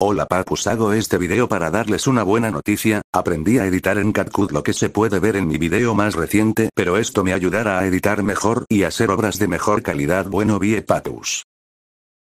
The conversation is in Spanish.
Hola papus hago este video para darles una buena noticia, aprendí a editar en CatCut lo que se puede ver en mi video más reciente pero esto me ayudará a editar mejor y hacer obras de mejor calidad bueno vie patus.